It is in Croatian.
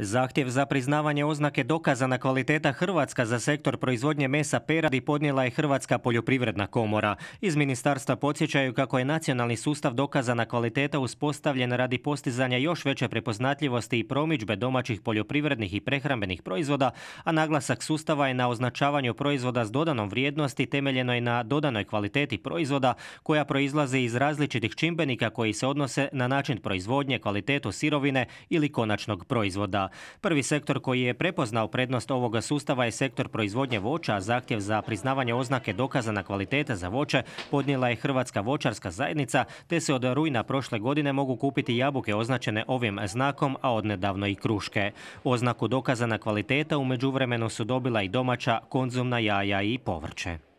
Zahtjev za priznavanje oznake dokazana kvaliteta Hrvatska za sektor proizvodnje mesa peradi podnijela je Hrvatska poljoprivredna komora. Iz ministarstva podsjećaju kako je nacionalni sustav dokazana kvaliteta uspostavljen radi postizanja još veće prepoznatljivosti i promičbe domaćih poljoprivrednih i prehrambenih proizvoda, a naglasak sustava je na označavanju proizvoda s dodanom vrijednosti temeljenoj na dodanoj kvaliteti proizvoda koja proizlazi iz različitih čimbenika koji se odnose na način proizvodnje, kvalitetu sirovine ili konačnog proizvoda. Prvi sektor koji je prepoznao prednost ovoga sustava je sektor proizvodnje voća, a zahtjev za priznavanje oznake dokazana kvaliteta za voće podnijela je Hrvatska voćarska zajednica, te se od rujna prošle godine mogu kupiti jabuke označene ovim znakom, a odnedavno i kruške. Oznaku dokazana kvaliteta u međuvremenu su dobila i domaća konzumna jaja i povrće.